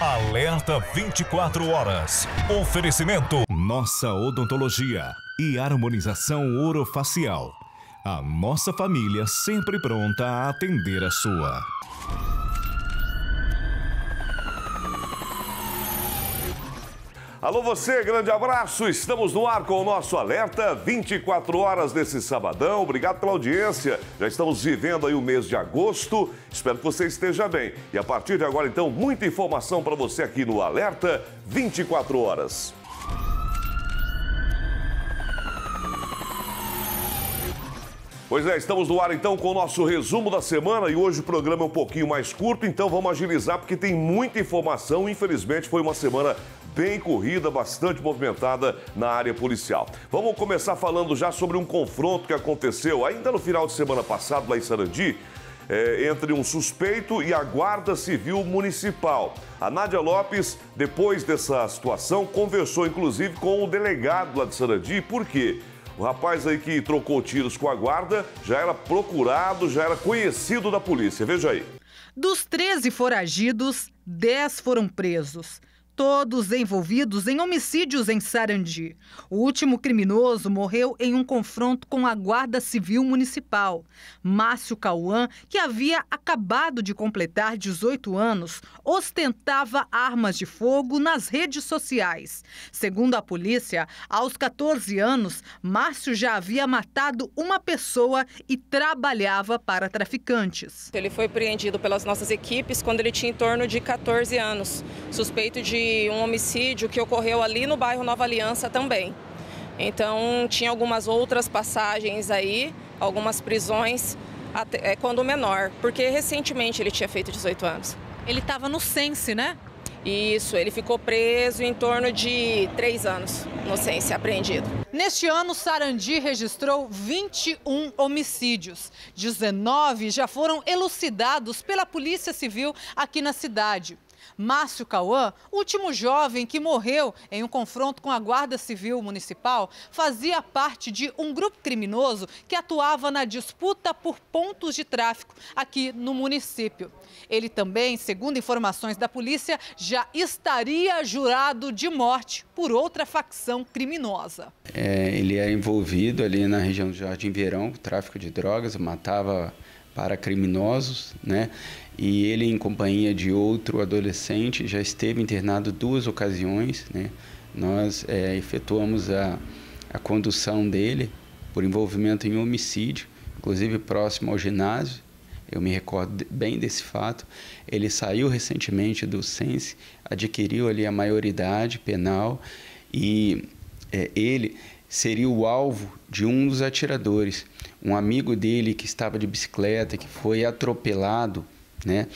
Alerta 24 horas. Oferecimento. Nossa odontologia e harmonização orofacial. A nossa família sempre pronta a atender a sua. Alô você, grande abraço. Estamos no ar com o nosso alerta 24 horas desse sabadão. Obrigado pela audiência. Já estamos vivendo aí o mês de agosto. Espero que você esteja bem. E a partir de agora então, muita informação para você aqui no Alerta 24 horas. Pois é, estamos no ar então com o nosso resumo da semana e hoje o programa é um pouquinho mais curto, então vamos agilizar porque tem muita informação. Infelizmente foi uma semana bem corrida, bastante movimentada na área policial. Vamos começar falando já sobre um confronto que aconteceu ainda no final de semana passado lá em Sarandi. É, entre um suspeito e a Guarda Civil Municipal. A Nádia Lopes, depois dessa situação, conversou inclusive com o delegado lá de Sarandi. Por quê? O rapaz aí que trocou tiros com a guarda já era procurado, já era conhecido da polícia. Veja aí. Dos 13 foragidos, 10 foram presos todos envolvidos em homicídios em Sarandi. O último criminoso morreu em um confronto com a Guarda Civil Municipal. Márcio Cauã, que havia acabado de completar 18 anos, ostentava armas de fogo nas redes sociais. Segundo a polícia, aos 14 anos, Márcio já havia matado uma pessoa e trabalhava para traficantes. Ele foi apreendido pelas nossas equipes quando ele tinha em torno de 14 anos, suspeito de um homicídio que ocorreu ali no bairro Nova Aliança também. Então, tinha algumas outras passagens aí, algumas prisões, até, é, quando menor, porque recentemente ele tinha feito 18 anos. Ele estava no Sense, né? Isso, ele ficou preso em torno de três anos, no sense, apreendido. Neste ano, Sarandi registrou 21 homicídios. 19 já foram elucidados pela Polícia Civil aqui na cidade. Márcio Cauã, último jovem que morreu em um confronto com a Guarda Civil Municipal, fazia parte de um grupo criminoso que atuava na disputa por pontos de tráfico aqui no município. Ele também, segundo informações da polícia, já estaria jurado de morte por outra facção criminosa. É, ele é envolvido ali na região do Jardim Verão, tráfico de drogas, matava para criminosos, né? E ele, em companhia de outro adolescente, já esteve internado duas ocasiões, né? Nós é, efetuamos a, a condução dele por envolvimento em homicídio, inclusive próximo ao ginásio. Eu me recordo bem desse fato. Ele saiu recentemente do Sense, adquiriu ali a maioridade penal e é, ele seria o alvo de um dos atiradores um amigo dele que estava de bicicleta, que foi atropelado, né?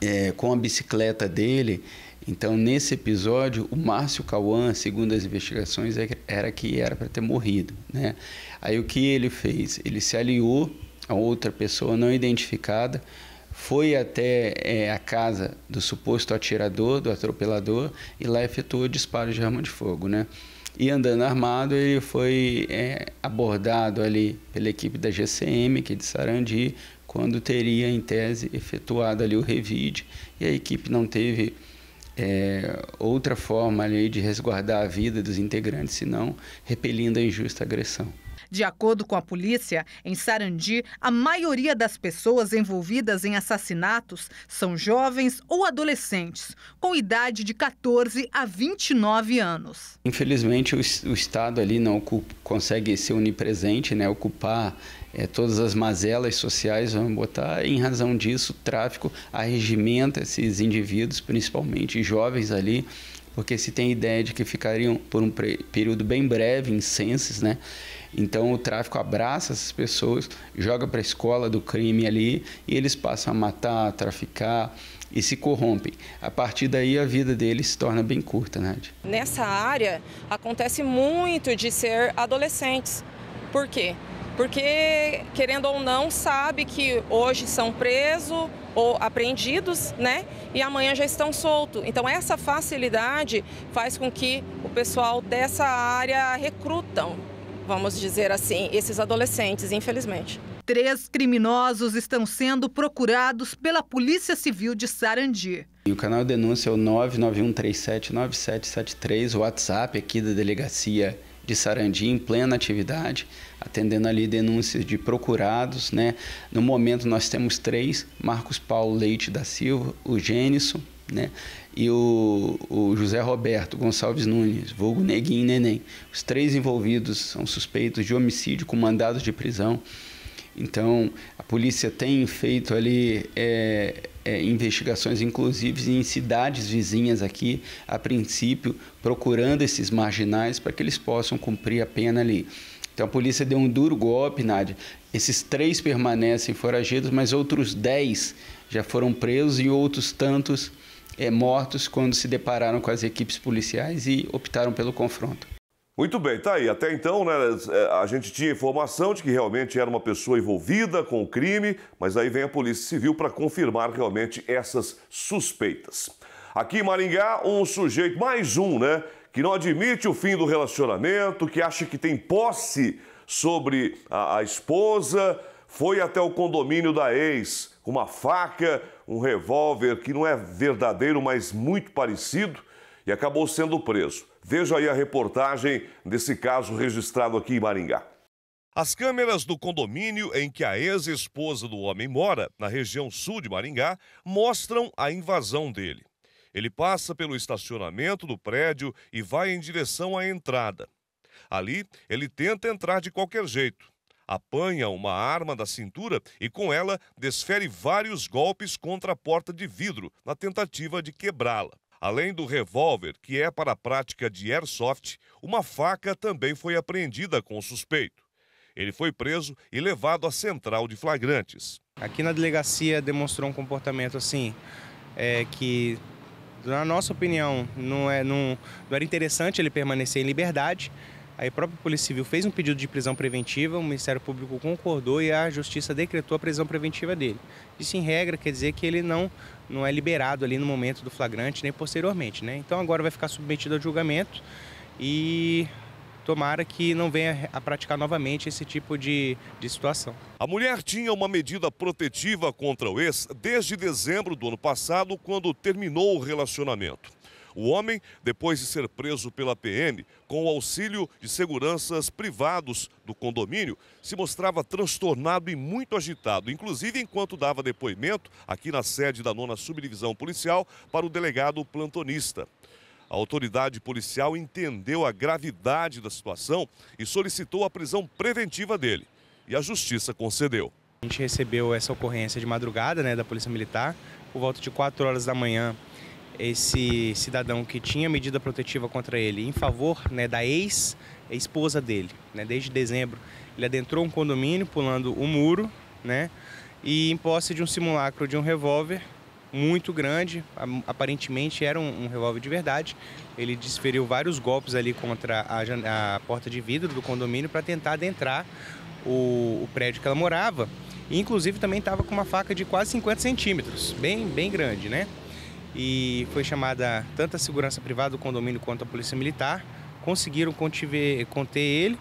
É, com a bicicleta dele. Então, nesse episódio, o Márcio Cauã, segundo as investigações, é era que era para ter morrido. Né? Aí o que ele fez? Ele se aliou a outra pessoa não identificada, foi até é, a casa do suposto atirador, do atropelador, e lá efetuou disparos de arma de fogo. Né? E andando armado, ele foi é, abordado ali pela equipe da GCM, que é de Sarandi, quando teria, em tese, efetuado ali o revide. E a equipe não teve é, outra forma ali de resguardar a vida dos integrantes, senão repelindo a injusta agressão. De acordo com a polícia, em Sarandi, a maioria das pessoas envolvidas em assassinatos são jovens ou adolescentes, com idade de 14 a 29 anos. Infelizmente, o, o Estado ali não ocupa, consegue ser onipresente, né, ocupar é, todas as mazelas sociais, vamos botar, em razão disso, o tráfico arregimenta esses indivíduos, principalmente jovens ali, porque se tem ideia de que ficariam por um período bem breve em censos, né? Então o tráfico abraça essas pessoas, joga para a escola do crime ali e eles passam a matar, a traficar e se corrompem. A partir daí a vida deles se torna bem curta, né? Nessa área acontece muito de ser adolescentes. Por quê? porque querendo ou não sabe que hoje são presos ou apreendidos, né? E amanhã já estão soltos. Então essa facilidade faz com que o pessoal dessa área recrutam, vamos dizer assim, esses adolescentes, infelizmente. Três criminosos estão sendo procurados pela Polícia Civil de Sarandi. E o canal de denúncia é o 991379773, o WhatsApp aqui da delegacia de Sarandi em plena atividade atendendo ali denúncias de procurados. Né? No momento nós temos três, Marcos Paulo Leite da Silva, o Gênison né? e o, o, José Roberto Gonçalves Nunes, vulgo Neguinho Neném. Os três envolvidos são suspeitos de homicídio com mandados de prisão. Então, a polícia tem feito ali é, é, investigações, inclusive em cidades vizinhas aqui, a princípio, procurando esses marginais para que eles possam cumprir a pena ali. Então a polícia deu um duro golpe, Nádia. Esses três permanecem foragidos, mas outros dez já foram presos e outros tantos é, mortos quando se depararam com as equipes policiais e optaram pelo confronto. Muito bem, tá aí. Até então, né, é, a gente tinha informação de que realmente era uma pessoa envolvida com o crime, mas aí vem a Polícia Civil para confirmar realmente essas suspeitas. Aqui em Maringá, um sujeito, mais um, né, que não admite o fim do relacionamento, que acha que tem posse sobre a, a esposa, foi até o condomínio da ex com uma faca, um revólver que não é verdadeiro, mas muito parecido, e acabou sendo preso. Veja aí a reportagem desse caso registrado aqui em Maringá. As câmeras do condomínio em que a ex-esposa do homem mora, na região sul de Maringá, mostram a invasão dele. Ele passa pelo estacionamento do prédio e vai em direção à entrada. Ali, ele tenta entrar de qualquer jeito. Apanha uma arma da cintura e, com ela, desfere vários golpes contra a porta de vidro, na tentativa de quebrá-la. Além do revólver, que é para a prática de airsoft, uma faca também foi apreendida com o suspeito. Ele foi preso e levado à central de flagrantes. Aqui na delegacia demonstrou um comportamento assim, é, que na nossa opinião, não, é, não, não era interessante ele permanecer em liberdade. Aí a própria Polícia Civil fez um pedido de prisão preventiva, o Ministério Público concordou e a Justiça decretou a prisão preventiva dele. Isso, em regra, quer dizer que ele não, não é liberado ali no momento do flagrante nem posteriormente, né? Então agora vai ficar submetido a julgamento e tomara que não venha a praticar novamente esse tipo de, de situação. A mulher tinha uma medida protetiva contra o ex desde dezembro do ano passado, quando terminou o relacionamento. O homem, depois de ser preso pela PM, com o auxílio de seguranças privados do condomínio, se mostrava transtornado e muito agitado, inclusive enquanto dava depoimento aqui na sede da nona subdivisão policial para o delegado plantonista. A autoridade policial entendeu a gravidade da situação e solicitou a prisão preventiva dele. E a justiça concedeu. A gente recebeu essa ocorrência de madrugada né, da Polícia Militar. Por volta de 4 horas da manhã, esse cidadão que tinha medida protetiva contra ele em favor né, da ex-esposa dele, né, desde dezembro, ele adentrou um condomínio pulando o um muro né, e, em posse de um simulacro de um revólver, muito grande, aparentemente era um, um revólver de verdade. Ele desferiu vários golpes ali contra a, a porta de vidro do condomínio para tentar adentrar o, o, prédio que ela morava. E, inclusive também estava com uma faca de quase 50 centímetros, bem, bem grande, né? E foi chamada tanto a segurança privada do condomínio quanto a polícia militar. Conseguiram contiver, conter ele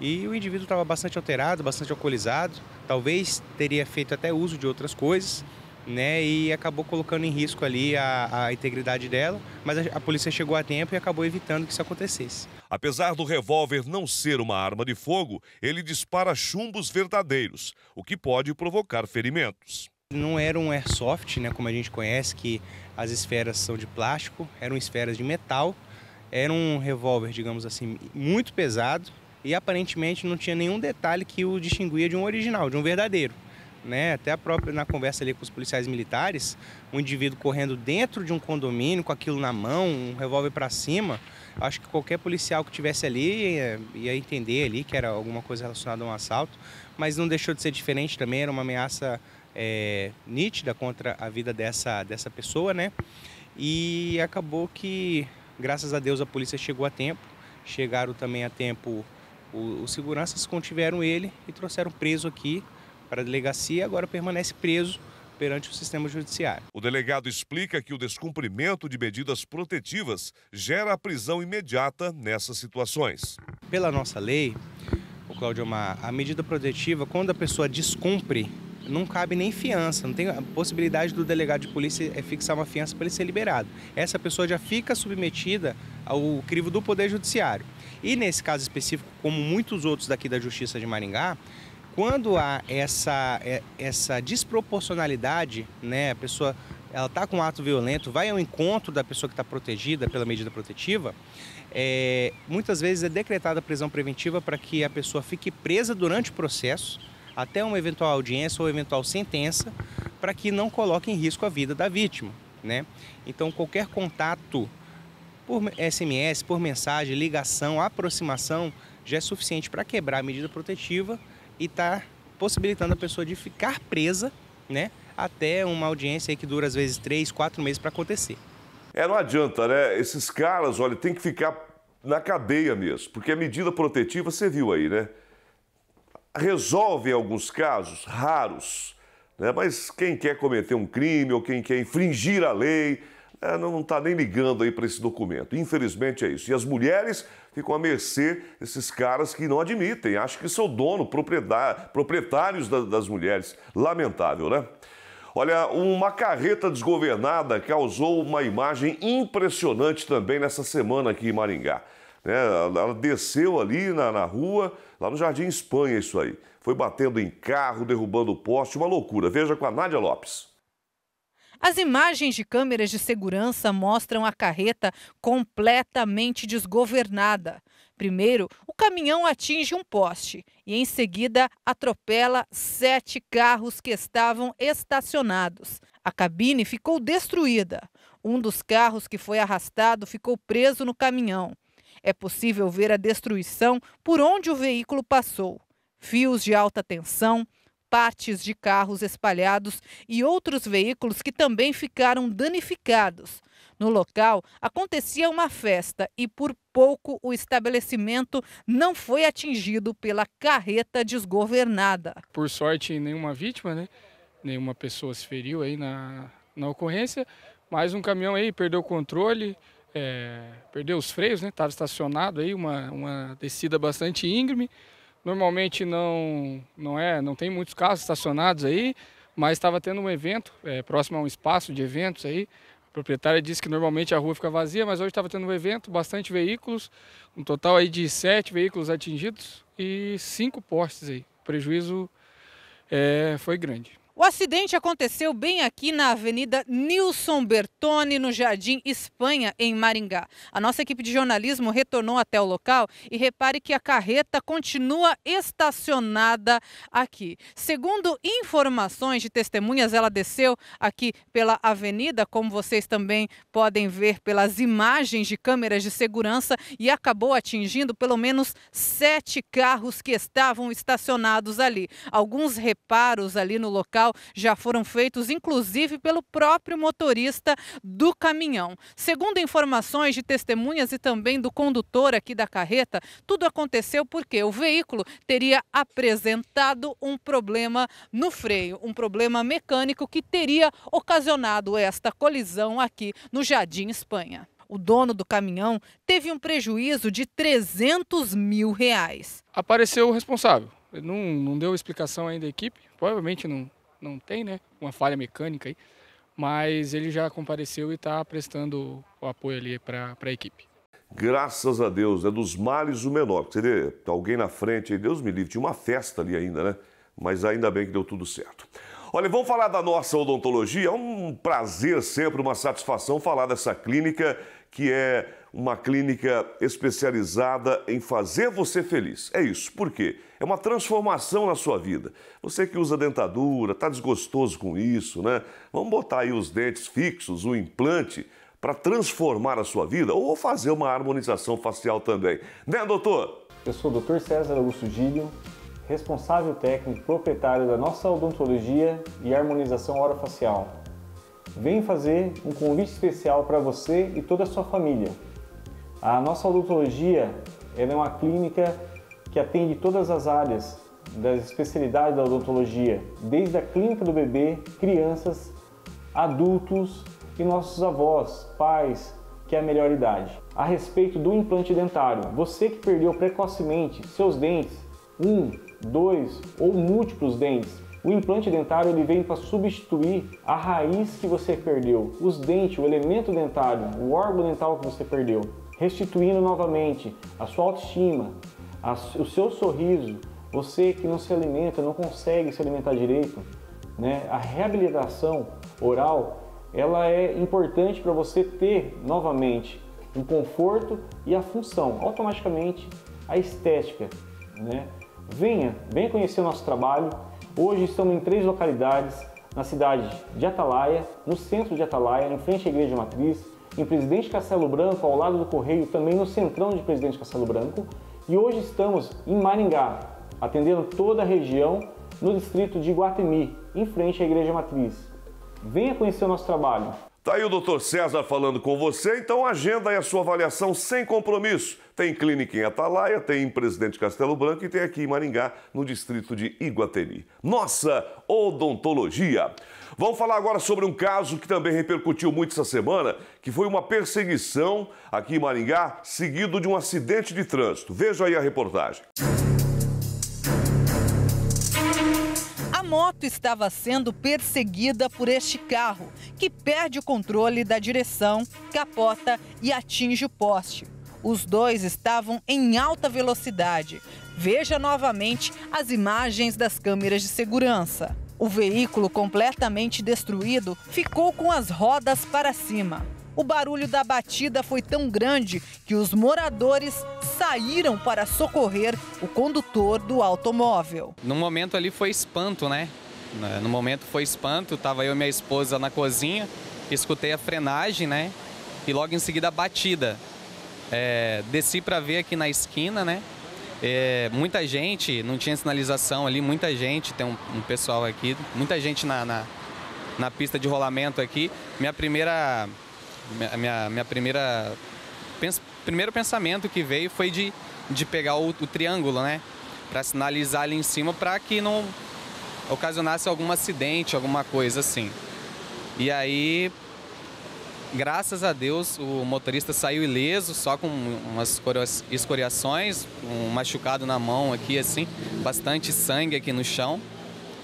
e o indivíduo estava bastante alterado, bastante alcoolizado. Talvez teria feito até uso de outras coisas né, e acabou colocando em risco ali a, a integridade dela, mas a, a, polícia chegou a tempo e acabou evitando que isso acontecesse. Apesar do revólver não ser uma arma de fogo, ele dispara chumbos verdadeiros, o que pode provocar ferimentos. Não era um airsoft, né, como a gente conhece, que as esferas são de plástico, eram esferas de metal, era um revólver, digamos assim, muito pesado e aparentemente não tinha nenhum detalhe que o distinguia de um original, de um verdadeiro né? Até a própria na conversa ali com os policiais militares, um indivíduo correndo dentro de um condomínio com aquilo na mão, um revólver para cima, acho que qualquer policial que tivesse ali ia, eh, ia, entender ali que era alguma coisa relacionada a um assalto, mas não deixou de ser diferente também, era uma ameaça é, nítida contra a vida dessa, dessa pessoa, né? E acabou que, graças a Deus, a polícia chegou a tempo, chegaram também a tempo os seguranças contiveram ele e trouxeram preso aqui para a delegacia e agora permanece preso perante o sistema judiciário. O delegado explica que o descumprimento de medidas protetivas gera a prisão imediata nessas situações. Pela nossa lei, o Cláudio Omar, a medida protetiva, quando a pessoa descumpre, não cabe nem fiança, não tem a possibilidade do delegado de polícia eh, fixar uma fiança para ele ser liberado. Essa pessoa já fica submetida ao crivo do Poder Judiciário. E nesse caso específico, como muitos outros daqui da Justiça de Maringá, quando há essa, é, essa desproporcionalidade, né, a pessoa ela está com um ato violento, vai ao encontro da pessoa que está protegida pela medida protetiva, é, muitas vezes é decretada a prisão preventiva para que a pessoa fique presa durante o processo, até uma eventual audiência ou eventual sentença, para que não coloque em risco a vida da vítima. Né? Então, qualquer contato por SMS, por mensagem, ligação, aproximação, já é suficiente para quebrar a medida protetiva e está possibilitando a pessoa de ficar presa, né? Até uma audiência que dura às vezes três, quatro meses para acontecer. É, não adianta, né? Esses caras, olha, tem que ficar na cadeia mesmo, porque a medida protetiva, você viu aí, né? Resolve em alguns casos raros, né? mas quem quer cometer um crime ou quem quer infringir a lei, né, não está nem ligando aí para esse documento. Infelizmente é isso. E as mulheres ficam à mercê desses caras que não admitem, acham que são dono, proprietários das mulheres. Lamentável, né? Olha, uma carreta desgovernada causou uma imagem impressionante também nessa semana aqui em Maringá. Né? Ela desceu ali na, na rua, lá no Jardim Espanha, isso aí. Foi batendo em carro, derrubando poste, uma loucura. Veja com a Nádia Lopes. As imagens de câmeras de segurança mostram a carreta completamente desgovernada. Primeiro, o caminhão atinge um poste e, em seguida, atropela sete carros que estavam estacionados. A cabine ficou destruída. Um dos carros que foi arrastado ficou preso no caminhão. É possível ver a destruição por onde o veículo passou. Fios de alta tensão, partes de carros espalhados e outros veículos que também ficaram danificados. No local acontecia uma festa e por pouco o estabelecimento não foi atingido pela carreta desgovernada. Por sorte, nenhuma vítima, né? Nenhuma pessoa se feriu aí na, na ocorrência, mas um caminhão aí perdeu o controle, é, perdeu os freios, né? Estava estacionado aí, uma, uma descida bastante íngreme. Normalmente não, não é, não tem muitos carros estacionados aí, mas estava tendo um evento é, próximo a um espaço de eventos aí. A proprietária disse que normalmente a rua fica vazia, mas hoje estava tendo um evento, bastante veículos, um total aí de sete veículos atingidos e cinco postes aí. O prejuízo é, foi grande. O acidente aconteceu bem aqui na Avenida Nilson Bertone, no Jardim Espanha, em Maringá. A nossa equipe de jornalismo retornou até o local e repare que a carreta continua estacionada aqui. Segundo informações de testemunhas, ela desceu aqui pela avenida, como vocês também podem ver pelas imagens de câmeras de segurança, e acabou atingindo pelo menos sete carros que estavam estacionados ali. Alguns reparos ali no local já foram feitos, inclusive, pelo próprio motorista do caminhão. Segundo informações de testemunhas e também do condutor aqui da carreta, tudo aconteceu porque o veículo teria apresentado um problema no freio, um problema mecânico que teria ocasionado esta colisão aqui no Jardim Espanha. O dono do caminhão teve um prejuízo de 300 mil reais. Apareceu o responsável. Não, não deu explicação ainda à equipe, provavelmente não, não tem, né? Uma falha mecânica aí. Mas ele já compareceu e está prestando o apoio ali para a equipe. Graças a Deus, é dos males o menor. vê, seria alguém na frente, aí, Deus me livre, tinha uma festa ali ainda, né? Mas ainda bem que deu tudo certo. Olha, vamos falar da nossa odontologia. É um prazer sempre, uma satisfação falar dessa clínica que é uma clínica especializada em fazer você feliz. É isso. Por quê? É uma transformação na sua vida. Você que usa dentadura, está desgostoso com isso, né? Vamos botar aí os dentes fixos, o implante, para transformar a sua vida ou fazer uma harmonização facial também. Né, doutor? Eu sou o Dr. César Augusto Gilho, responsável técnico proprietário da nossa odontologia e harmonização orofacial. Venho fazer um convite especial para você e toda a sua família. A nossa odontologia é uma clínica que atende todas as áreas das especialidades da odontologia, desde a clínica do bebê, crianças, adultos e nossos avós, pais, que é a melhor idade. A respeito do implante dentário, você que perdeu precocemente seus dentes, um, dois ou múltiplos dentes, o implante dentário ele vem para substituir a raiz que você perdeu, os dentes, o elemento dentário, o órgão dental que você perdeu restituindo novamente a sua autoestima, a, o seu sorriso. Você que não se alimenta, não consegue se alimentar direito, né? A reabilitação oral, ela é importante para você ter novamente o conforto e a função, automaticamente a estética, né? Venha, venha conhecer o nosso trabalho. Hoje estamos em três localidades, na cidade de Atalaia, no centro de Atalaia, em frente à Igreja Matriz, em Presidente Castelo Branco, ao lado do Correio, também no centrão de Presidente Castelo Branco. E hoje estamos em Maringá, atendendo toda a região no distrito de Guatemi, em frente à Igreja Matriz. Venha conhecer o nosso trabalho. Tá aí o Dr. César falando com você, então agenda aí a sua avaliação sem compromisso. Tem clínica em Atalaia, tem em Presidente Castelo Branco e tem aqui em Maringá, no distrito de Iguatemi. Nossa odontologia! Vamos falar agora sobre um caso que também repercutiu muito essa semana, que foi uma perseguição aqui em Maringá, seguido de um acidente de trânsito. Veja aí a reportagem. moto estava sendo perseguida por este carro, que perde o controle da direção, capota e atinge o poste. Os dois estavam em alta velocidade. Veja novamente as imagens das câmeras de segurança. O veículo completamente destruído ficou com as rodas para cima o barulho da batida foi tão grande que os moradores saíram para socorrer o condutor do automóvel. No momento ali foi espanto, né? No momento foi espanto, tava eu e minha esposa na cozinha, escutei a frenagem, né? E logo em seguida a batida. É, desci para ver aqui na esquina, né? É, muita gente, não tinha sinalização ali, muita gente, tem um, um pessoal aqui, muita gente na, na, na pista de rolamento aqui. Minha primeira a minha, minha primeira pens, primeiro pensamento que veio foi de, de pegar o, o triângulo, né? Para sinalizar ali em cima para que não ocasionasse algum acidente, alguma coisa assim. E aí, graças a Deus, o motorista saiu ileso, só com umas escoriações, um machucado na mão aqui, assim, bastante sangue aqui no chão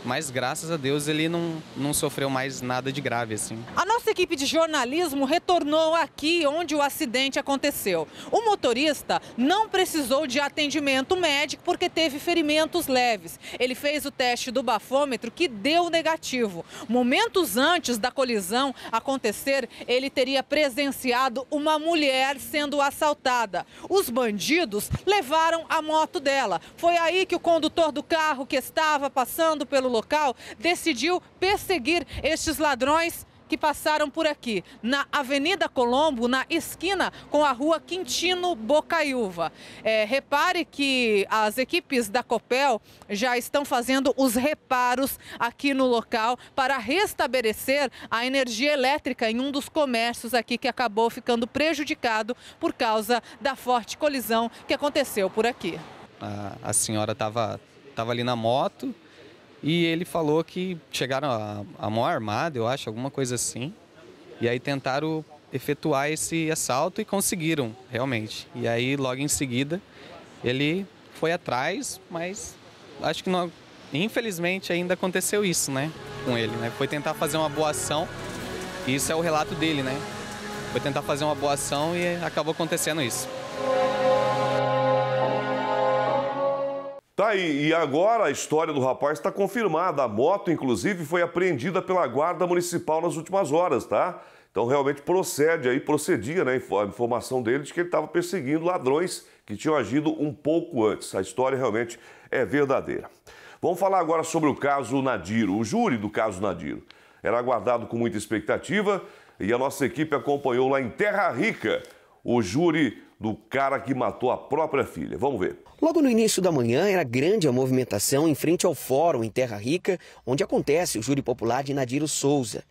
mas graças a Deus ele não, não sofreu mais nada de grave assim. A nossa equipe de jornalismo retornou aqui onde o acidente aconteceu. O motorista não precisou de atendimento médico porque teve ferimentos leves. Ele fez o teste do bafômetro que deu negativo. Momentos antes da colisão acontecer, ele teria presenciado uma mulher sendo assaltada. Os bandidos levaram a moto dela. Foi aí que o condutor do carro que estava passando pelo local, decidiu perseguir estes ladrões que passaram por aqui, na Avenida Colombo, na esquina com a rua Quintino Bocaiúva. É, repare que as equipes da Copel já estão fazendo os reparos aqui no local para restabelecer a energia elétrica em um dos comércios aqui que acabou ficando prejudicado por causa da forte colisão que aconteceu por aqui. A, a senhora estava tava ali na moto, e ele falou que chegaram a, a mão armada, eu acho, alguma coisa assim. E aí tentaram efetuar esse assalto e conseguiram, realmente. E aí, logo em seguida, ele foi atrás, mas acho que não, infelizmente ainda aconteceu isso, né? Com ele, né? Foi tentar fazer uma boa ação, e isso é o relato dele, né? Foi tentar fazer uma boa ação e acabou acontecendo isso. Tá aí, e agora a história do rapaz está confirmada. A moto, inclusive, foi apreendida pela Guarda Municipal nas últimas horas, tá? Então realmente procede aí, procedia né, a informação dele de que ele estava perseguindo ladrões que tinham agido um pouco antes. A história realmente é verdadeira. Vamos falar agora sobre o caso Nadiro, o júri do caso Nadiro. Era aguardado com muita expectativa e a nossa equipe acompanhou lá em Terra Rica o júri do cara que matou a própria filha. Vamos ver. Logo no início da manhã, era grande a movimentação em frente ao fórum em Terra Rica, onde acontece o júri popular de Nadiro Souza.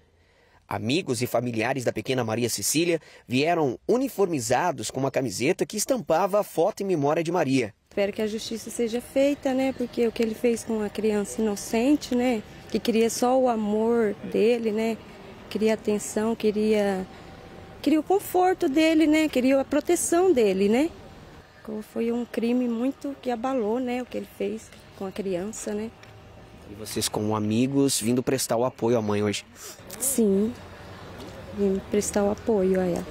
Amigos e familiares da pequena Maria Cecília vieram uniformizados com uma camiseta que estampava a foto em memória de Maria. Espero que a justiça seja feita, né? Porque o que ele fez com a criança inocente, né? Que queria só o amor dele, né? Queria atenção, queria queria o conforto dele, né? Queria a proteção dele, né? Foi um crime muito que abalou, né? O que ele fez com a criança, né? E vocês como amigos vindo prestar o apoio à mãe hoje? Sim, vindo prestar o apoio a ela.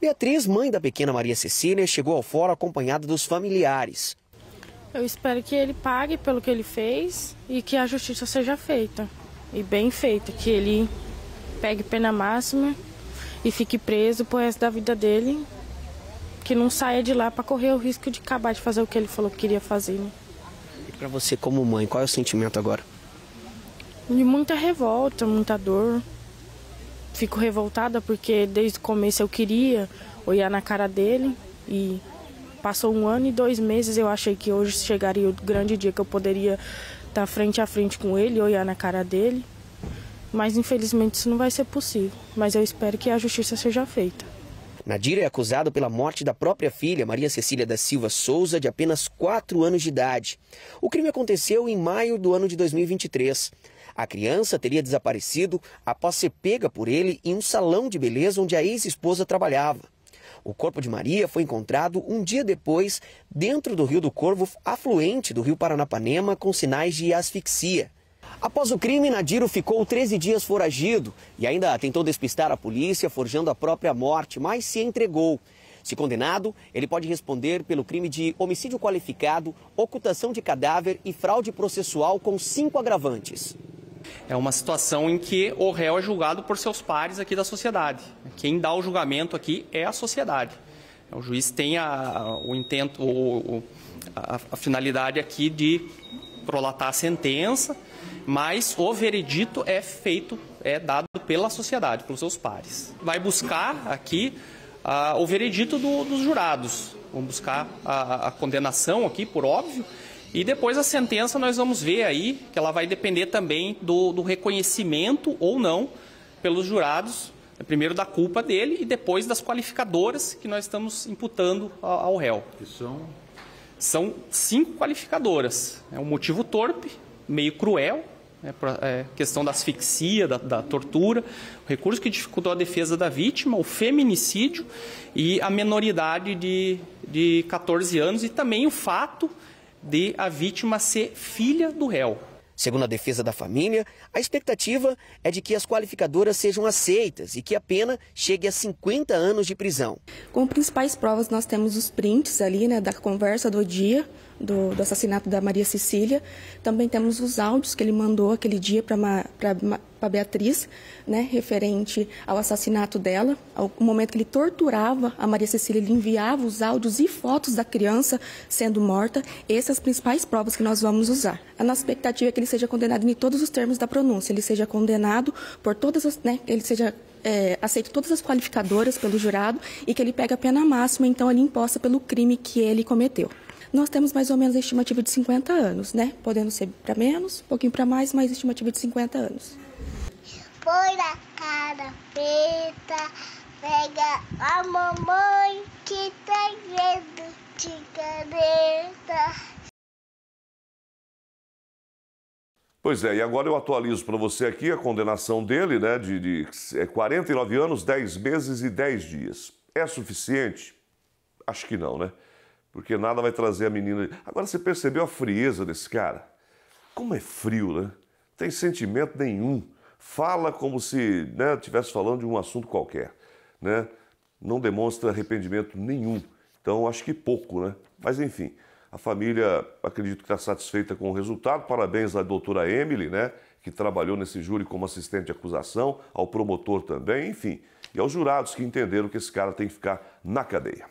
Beatriz, mãe da pequena Maria Cecília, chegou ao fórum acompanhada dos familiares. Eu espero que ele pague pelo que ele fez e que a justiça seja feita. E bem feita, que ele pegue pena máxima e fique preso por resto da vida dele, que não saia de lá para correr o risco de acabar de fazer o que ele falou que queria fazer. Né? E para você como mãe, qual é o sentimento agora? De muita revolta, muita dor. Fico revoltada porque desde o começo eu queria olhar na cara dele e passou um ano e dois meses. Eu achei que hoje chegaria o grande dia que eu poderia estar tá frente a frente com ele, olhar na cara dele. Mas infelizmente isso não vai ser possível mas eu espero que a justiça seja feita. Nadir é acusado pela morte da própria filha, Maria Cecília da Silva Souza, de apenas 4 anos de idade. O crime aconteceu em maio do ano de 2023. A criança teria desaparecido após ser pega por ele em um salão de beleza onde a ex-esposa trabalhava. O corpo de Maria foi encontrado um dia depois dentro do Rio do Corvo, afluente do Rio Paranapanema, com sinais de asfixia. Após o crime, Nadiro ficou 13 dias foragido e ainda tentou despistar a polícia, forjando a própria morte, mas se entregou. Se condenado, ele pode responder pelo crime de homicídio qualificado, ocultação de cadáver e fraude processual com cinco agravantes. É uma situação em que o réu é julgado por seus pares aqui da sociedade. Quem dá o julgamento aqui é a sociedade. O juiz tem a, o intento, o, a, a finalidade aqui de prolatar a sentença mas o veredito é feito, é dado pela sociedade, pelos seus pares. Vai buscar aqui ah, o veredito do, dos jurados, vamos buscar a, a condenação aqui, por óbvio, e depois a sentença nós vamos ver aí que ela vai depender também do, do, reconhecimento ou não pelos jurados, né, primeiro da culpa dele e depois das qualificadoras que nós estamos imputando ao réu. Que são? São cinco qualificadoras. É um motivo torpe, meio cruel, né, é, questão da asfixia, da, da, tortura, o recurso que dificultou a defesa da vítima, o feminicídio e a menoridade de, de 14 anos e também o fato de a vítima ser filha do réu. Segundo a defesa da família, a expectativa é de que as qualificadoras sejam aceitas e que a pena chegue a 50 anos de prisão. Como principais provas, nós temos os prints ali, né, da conversa do dia, do, do assassinato da Maria Cecília. Também temos os áudios que ele mandou aquele dia para a Beatriz, né, referente ao assassinato dela, ao momento que ele torturava a Maria Cecília, ele enviava os áudios e fotos da criança sendo morta. Essas as principais provas que nós vamos usar. A nossa expectativa é que ele seja condenado em todos os termos da pronúncia, ele seja condenado por todas as, né, ele seja é, todas as qualificadoras pelo jurado e que ele pegue a pena máxima, então ali imposta pelo crime que ele cometeu. Nós temos mais ou menos a estimativa de 50 anos, né? Podendo ser para menos, um pouquinho para mais, mas estimativa de 50 anos. Põe na cara preta, pega a mamãe que tá vendo de caneta. Pois é, e agora eu atualizo para você aqui a condenação dele, né, de, de 49 é anos, 10 meses e 10 dias. É suficiente? Acho que não, né? porque nada vai trazer a menina. Agora você percebeu a frieza desse cara? Como é frio, né? tem sentimento nenhum. Fala como se né, tivesse falando de um assunto qualquer, né? Não demonstra arrependimento nenhum. Então acho que pouco, né? Mas enfim, a família acredito que está satisfeita com o resultado. Parabéns à doutora Emily, né? Que trabalhou nesse júri como assistente de acusação, ao promotor também, enfim e aos jurados que entenderam que esse cara tem que ficar na cadeia.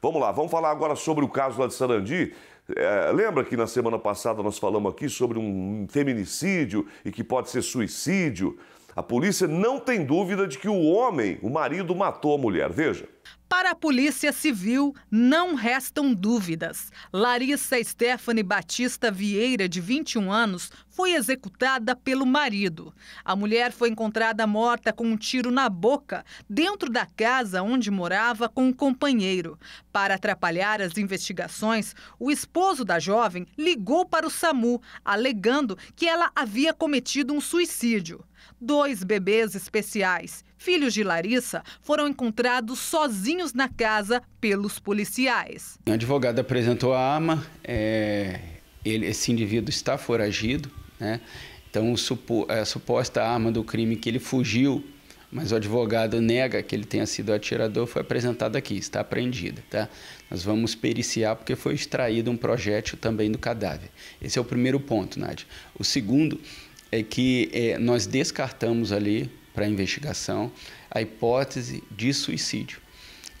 Vamos lá, vamos falar agora sobre o caso lá de Sarandi. É, lembra que na semana passada nós falamos aqui sobre um feminicídio e que pode ser suicídio? A polícia não tem dúvida de que o homem, o marido, matou a mulher. Veja. Para a Polícia Civil, não restam dúvidas. Larissa Stephanie Batista Vieira, de 21 anos, foi executada pelo marido. A mulher foi encontrada morta com um tiro na boca dentro da casa onde morava com o um companheiro. Para atrapalhar as investigações, o esposo da jovem ligou para o SAMU, alegando que ela havia cometido um suicídio. Dois bebês especiais filhos de Larissa foram encontrados sozinhos na casa pelos policiais. O advogado apresentou a arma, é, ele, esse indivíduo está foragido, né? então supo, a suposta arma do crime que ele fugiu mas o advogado nega que ele tenha sido atirador, foi apresentado aqui, está apreendida, tá? Nós vamos periciar porque foi extraído um projétil também do cadáver. Esse é o primeiro ponto, Nádia. O segundo é que é, nós descartamos ali para investigação a hipótese de suicídio.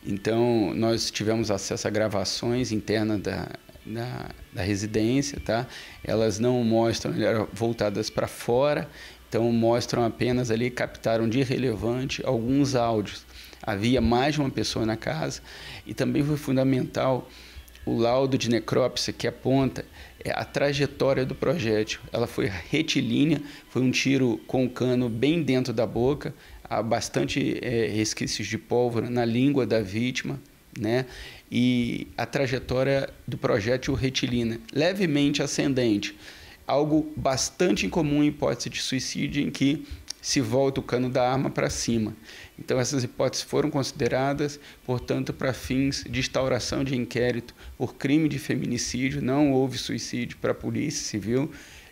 Então, nós tivemos acesso a gravações internas da, da, da residência, tá? Elas não mostram, eram voltadas para fora, então mostram apenas ali, captaram de relevante alguns áudios. Havia mais de uma pessoa na casa e também foi fundamental o laudo de necrópsia que aponta é, a trajetória do projétil. Ela foi retilínea, foi um tiro com o cano bem dentro da boca, há bastante é, resquícios de pólvora na língua da vítima, né? E a trajetória do projétil retilínea, levemente ascendente, algo bastante incomum em hipótese de suicídio em que se volta o cano da arma para cima. Então, essas hipóteses foram consideradas, portanto, para fins de instauração de inquérito por crime de feminicídio, não houve suicídio para a Polícia Civil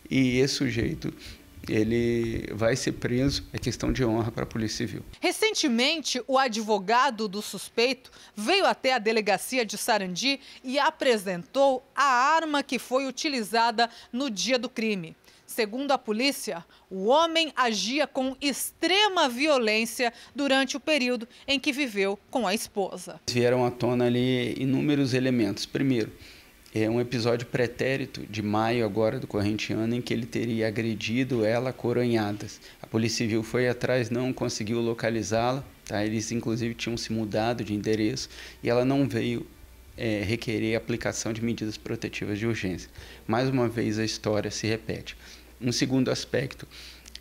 e esse sujeito ele vai ser preso, é questão de honra para a Polícia Civil. Recentemente, o advogado do suspeito veio até a delegacia de Sarandi e apresentou a arma que foi utilizada no dia do crime. Segundo a polícia, o homem agia com extrema violência durante o período em que viveu com a esposa. Vieram à tona ali inúmeros elementos. Primeiro, é um episódio pretérito de maio agora do corrente ano em que ele teria agredido ela coronhadas. A Polícia Civil foi atrás, não conseguiu localizá-la. Tá? Eles inclusive tinham se mudado de endereço e ela não veio é, requerer a aplicação de medidas protetivas de urgência. Mais uma vez a história se repete. Um segundo aspecto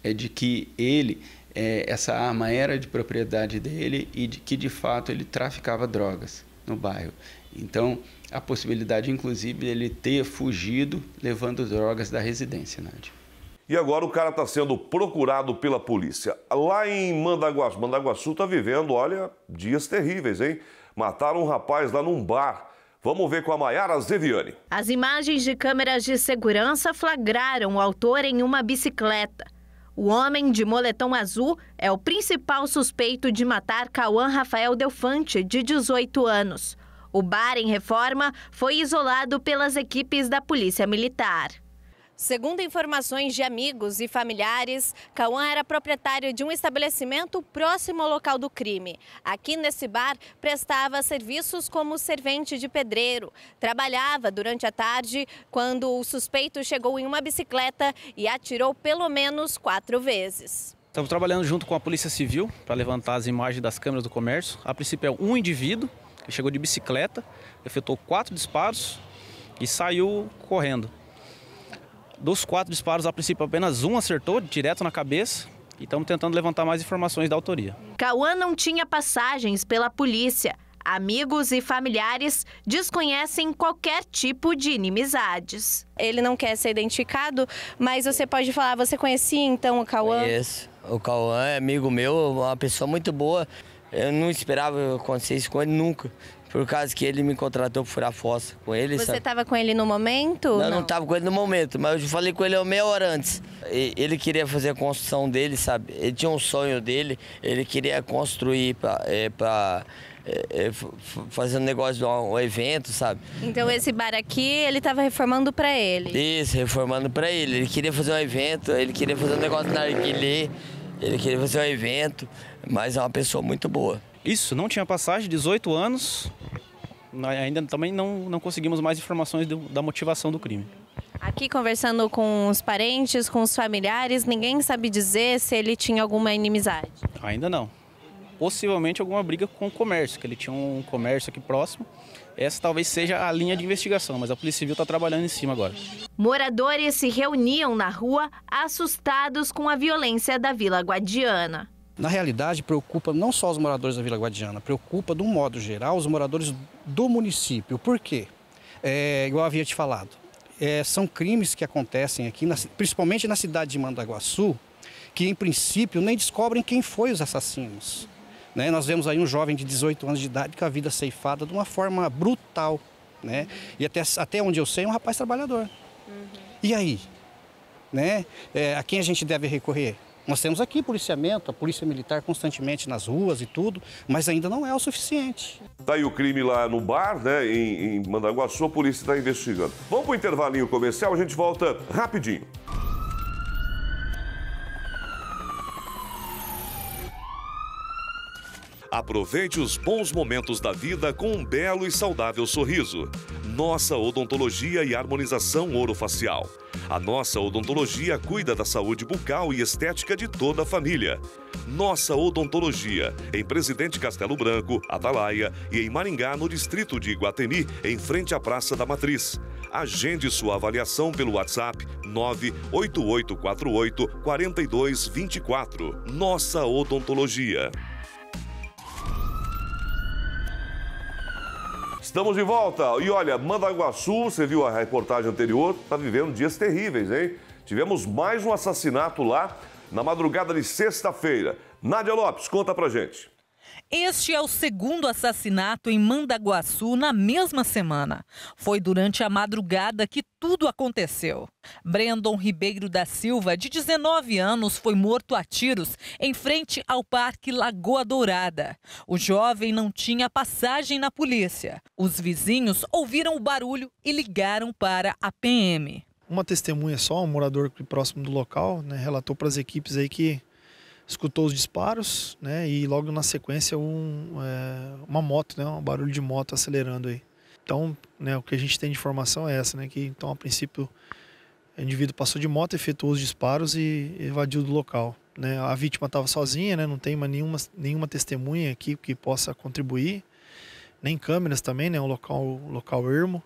é de que ele, é, essa arma era de propriedade dele e de que de fato ele traficava drogas no bairro. Então, a possibilidade, inclusive, dele ter fugido levando drogas da residência, Nádia. E agora o cara está sendo procurado pela polícia. Lá em Mandaguaçu, Mandaguaçu está vivendo, olha, dias terríveis, hein? Mataram um rapaz lá num bar Vamos ver com a Maiara Zeviani. As imagens de câmeras de segurança flagraram o autor em uma bicicleta. O homem de moletom azul é o principal suspeito de matar Cauã Rafael Delfante, de 18 anos. O bar em reforma foi isolado pelas equipes da Polícia Militar. Segundo informações de amigos e familiares, Cauã era proprietário de um estabelecimento próximo ao local do crime. Aqui nesse bar, prestava serviços como servente de pedreiro. Trabalhava durante a tarde quando o suspeito chegou em uma bicicleta e atirou pelo menos quatro vezes. Estamos trabalhando junto com a Polícia Civil para levantar as imagens das câmeras do comércio. A princípio é um indivíduo que chegou de bicicleta, efetuou quatro disparos e saiu correndo. Dos quatro disparos, a princípio, apenas um acertou direto na cabeça. E estamos tentando levantar mais informações da autoria. Cauã não tinha passagens pela polícia. Amigos e familiares desconhecem qualquer tipo de inimizades. Ele não quer ser identificado, mas você pode falar, você conhecia então o Cauã? Conheço. O Cauã é amigo meu, uma pessoa muito boa. Eu não esperava acontecer isso com ele nunca por causa que ele me contratou para furar fossa com ele. Você estava com ele no momento? Não, não estava com ele no momento, mas eu falei com ele meia hora antes. E ele queria fazer a construção dele, sabe? Ele tinha um sonho dele, ele queria construir para. É, pra, é, é fazer um negócio de um, um evento, sabe? Então esse bar aqui, ele estava reformando para ele? Isso, reformando para ele. Ele queria fazer um evento, ele queria fazer um negócio na Arguilê, ele queria fazer um evento, mas é uma pessoa muito boa. Isso, não tinha passagem, 18 anos. Ainda também não, não conseguimos mais informações do, da motivação do crime. Aqui conversando com os parentes, com os familiares, ninguém sabe dizer se ele tinha alguma inimizade. Ainda não. Possivelmente alguma briga com o comércio, que ele tinha um comércio aqui próximo. Essa talvez seja a linha de investigação, mas a Polícia Civil está trabalhando em cima agora. Moradores se reuniam na rua assustados com a violência da Vila Guadiana na realidade, preocupa não só os moradores da Vila Guadiana, preocupa, de um modo geral, os moradores do município. Por quê? É, igual havia te falado, é, são crimes que acontecem aqui, na, principalmente na cidade de Mandaguaçu, que em princípio nem descobrem quem foi os assassinos. Né? Nós vemos aí um jovem de 18 anos de idade com a vida ceifada de uma forma brutal. Né? E até, até onde eu sei, é um rapaz trabalhador. Uhum. E aí? Né? É, a quem a gente deve recorrer? Nós temos aqui policiamento, a polícia militar constantemente nas ruas e tudo, mas ainda não é o suficiente. Está aí o crime lá no bar, né, em, em Mandaguaçu, a polícia está investigando. Vamos para o intervalinho comercial, a gente volta rapidinho. Aproveite os bons momentos da vida com um belo e saudável sorriso. Nossa Odontologia e Harmonização Orofacial. A Nossa Odontologia cuida da saúde bucal e estética de toda a família. Nossa Odontologia, em Presidente Castelo Branco, Atalaia e em Maringá, no distrito de Iguatemi, em frente à Praça da Matriz. Agende sua avaliação pelo WhatsApp 98848 4224. Nossa Odontologia. Estamos de volta. E olha, Mandaguaçu, você viu a reportagem anterior, está vivendo dias terríveis, hein? Tivemos mais um assassinato lá na madrugada de sexta-feira. Nádia Lopes, conta pra gente. Este é o segundo assassinato em Mandaguaçu na mesma semana. Foi durante a madrugada que tudo aconteceu. Brandon Ribeiro da Silva, de 19 anos, foi morto a tiros em frente ao Parque Lagoa Dourada. O jovem não tinha passagem na polícia. Os vizinhos ouviram o barulho e ligaram para a PM. Uma testemunha só, um morador próximo do local, né, relatou para as equipes aí que escutou os disparos, né? E logo na sequência um, é, uma moto, né? Um barulho de moto acelerando aí. Então, né? O que a gente tem de informação é essa, né? Que então a princípio o indivíduo passou de moto, efetuou os disparos e evadiu do local. Né? A vítima estava sozinha, né? Não tem nenhuma nenhuma testemunha aqui que possa contribuir, nem câmeras também, né? Um local local ermo.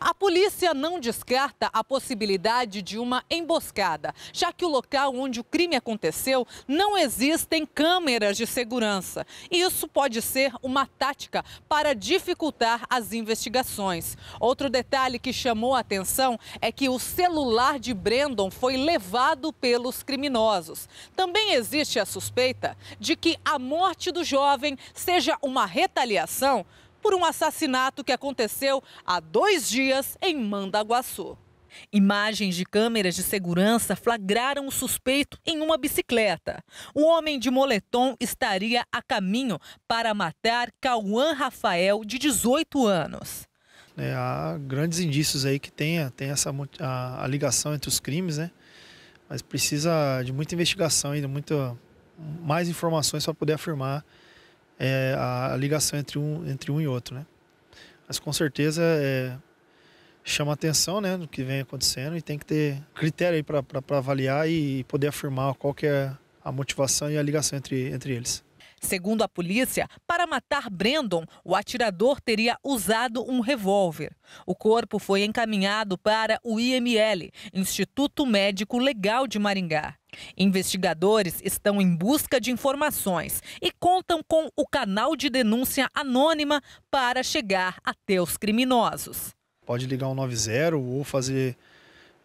A polícia não descarta a possibilidade de uma emboscada, já que o local onde o crime aconteceu não existem câmeras de segurança. Isso pode ser uma tática para dificultar as investigações. Outro detalhe que chamou a atenção é que o celular de Brandon foi levado pelos criminosos. Também existe a suspeita de que a morte do jovem seja uma retaliação por um assassinato que aconteceu há dois dias em Mandaguaçu. Imagens de câmeras de segurança flagraram o suspeito em uma bicicleta. O homem de moletom estaria a caminho para matar Cauã Rafael, de 18 anos. É, há grandes indícios aí que tem, tem essa a, a, ligação entre os crimes, né? Mas precisa de muita investigação ainda, muita mais informações para poder afirmar é, a ligação entre um, entre um e outro, né? Mas com certeza é, chama atenção, né, do que vem acontecendo e tem que ter critério aí para avaliar e poder afirmar qual que é a motivação e a ligação entre, entre eles. Segundo a polícia, para matar Brandon, o atirador teria usado um revólver. O corpo foi encaminhado para o IML, Instituto Médico Legal de Maringá. Investigadores estão em busca de informações e contam com o canal de denúncia anônima para chegar até os criminosos. Pode ligar o 90 ou fazer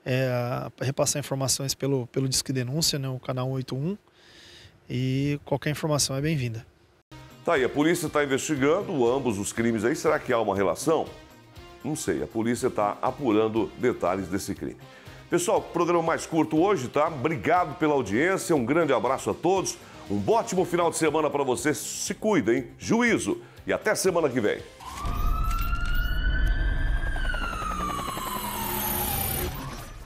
é, repassar informações pelo, pelo Disque Denúncia, né, o canal 81 e qualquer informação é bem-vinda. Tá aí, a polícia está investigando ambos os crimes aí. Será que há uma relação? Não sei, a polícia está apurando detalhes desse crime. Pessoal, programa mais curto hoje, tá? Obrigado pela audiência, um grande abraço a todos, um ótimo final de semana para você. Se cuida, hein? Juízo e até semana que vem.